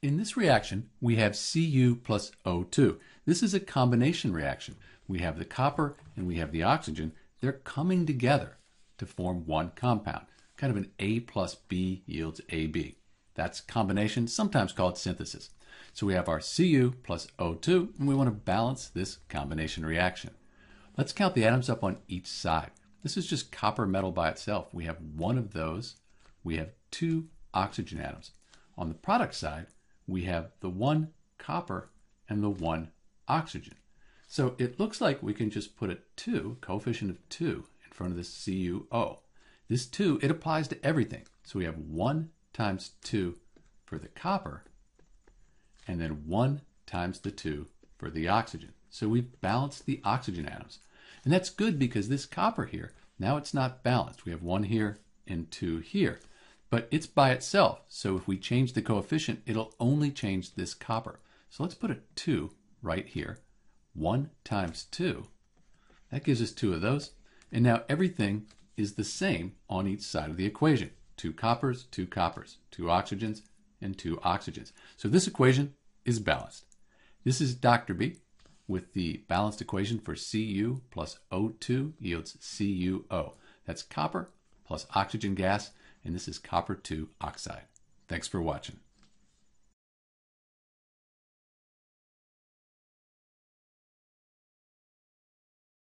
In this reaction, we have Cu plus O2. This is a combination reaction. We have the copper and we have the oxygen. They're coming together to form one compound, kind of an A plus B yields AB. That's combination, sometimes called synthesis. So we have our Cu plus O2, and we want to balance this combination reaction. Let's count the atoms up on each side. This is just copper metal by itself. We have one of those. We have two oxygen atoms. On the product side, we have the one copper and the one oxygen. So it looks like we can just put a 2, coefficient of 2, in front of this CuO. This 2, it applies to everything. So we have 1 times 2 for the copper, and then 1 times the 2 for the oxygen. So we've balanced the oxygen atoms. And that's good because this copper here, now it's not balanced. We have 1 here and 2 here but it's by itself. So if we change the coefficient, it'll only change this copper. So let's put a 2 right here. 1 times 2, that gives us two of those. And now everything is the same on each side of the equation. Two coppers, two coppers, two oxygens, and two oxygens. So this equation is balanced. This is Dr. B with the balanced equation for Cu plus O2 yields CuO. That's copper plus oxygen gas and this is copper 2 oxide. Thanks for watching.